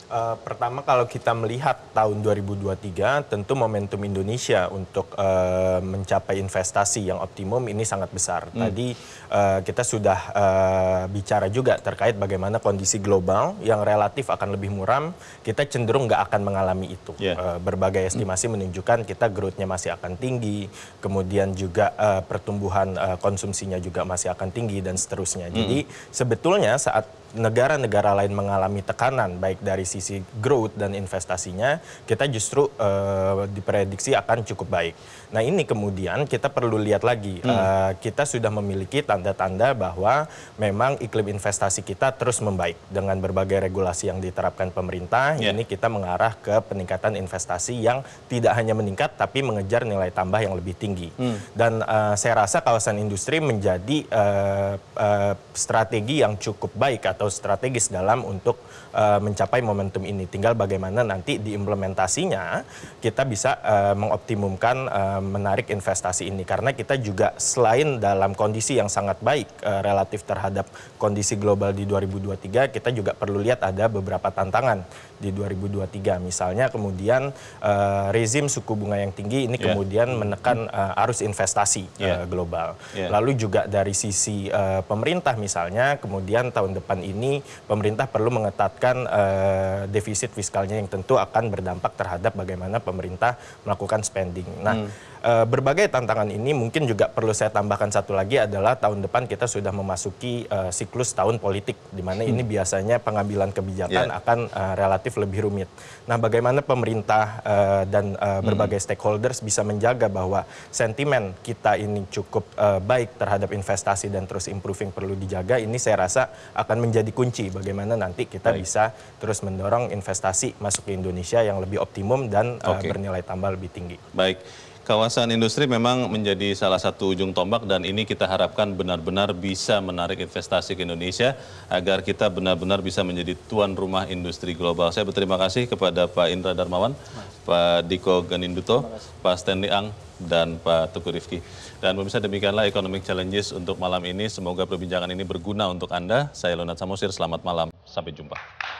Uh, pertama kalau kita melihat tahun 2023 tentu momentum Indonesia untuk uh, mencapai investasi yang optimum ini sangat besar. Hmm. Tadi uh, kita sudah uh, bicara juga terkait bagaimana kondisi global yang relatif akan lebih muram, kita cenderung nggak akan mengalami itu. Yeah. Ya. Uh, berbagai hmm. estimasi hmm. menunjukkan kita growth-nya masih akan tinggi, kemudian juga uh, pertumbuhan uh, konsumsinya juga masih akan tinggi dan seterusnya. Hmm. Jadi sebetulnya saat negara-negara lain mengalami tekanan baik dari sisi growth dan investasinya, kita justru uh, diprediksi akan cukup baik. Nah ini kemudian kita perlu lihat lagi hmm. uh, kita sudah memiliki tanda-tanda bahwa memang iklim investasi kita terus membaik dengan berbagai regulasi yang diterapkan pemerintah. Yeah. Ini kita mengarah ke peningkatan investasi yang tidak hanya meningkat tapi mengejar nilai tambah yang lebih tinggi. Hmm. Dan uh, saya rasa kawasan industri menjadi uh, uh, strategi yang cukup baik atau strategis dalam untuk uh, mencapai momentum ini. Tinggal bagaimana nanti diimplementasinya kita bisa uh, mengoptimumkan uh, Eh, menarik investasi ini karena kita juga selain dalam kondisi yang sangat baik uh, relatif terhadap kondisi global di 2023 kita juga perlu lihat ada beberapa tantangan di 2023 misalnya kemudian uh, rezim suku bunga yang tinggi ini yeah. kemudian menekan uh, arus investasi yeah. uh, ya. global. Yeah. Lalu juga dari sisi uh, pemerintah misalnya kemudian tahun depan ini pemerintah perlu mengetatkan uh, defisit fiskalnya yang tentu akan berdampak terhadap bagaimana pemerintah melakukan spending. Nah, hmm Eh, berbagai tantangan ini mungkin juga perlu saya tambahkan satu lagi adalah tahun depan kita sudah memasuki uh, siklus tahun politik di mana hmm. ini biasanya pengambilan kebijakan yeah. akan uh, relatif lebih rumit. Nah, bagaimana pemerintah uh, dan uh, berbagai hmm. stakeholders bisa menjaga bahwa sentimen kita ini cukup uh, baik terhadap investasi dan terus improving perlu dijaga ini saya rasa akan menjadi kunci bagaimana nanti kita baik. bisa terus mendorong investasi masuk ke Indonesia yang lebih optimum dan okay. bernilai tambah lebih tinggi. Baik. Kawasan industri memang menjadi salah satu ujung tombak dan ini kita harapkan benar-benar bisa menarik investasi ke Indonesia agar kita benar-benar bisa menjadi tuan rumah industri global. Saya berterima kasih kepada Pak Indra Darmawan, Pak Diko Ganinduto, Pak Stanley Ang, dan Pak Tuku Rifki. Dan pemirsa demikianlah Economic Challenges untuk malam ini. Semoga perbincangan ini berguna untuk Anda. Saya Leonard Samosir, selamat malam. Sampai jumpa.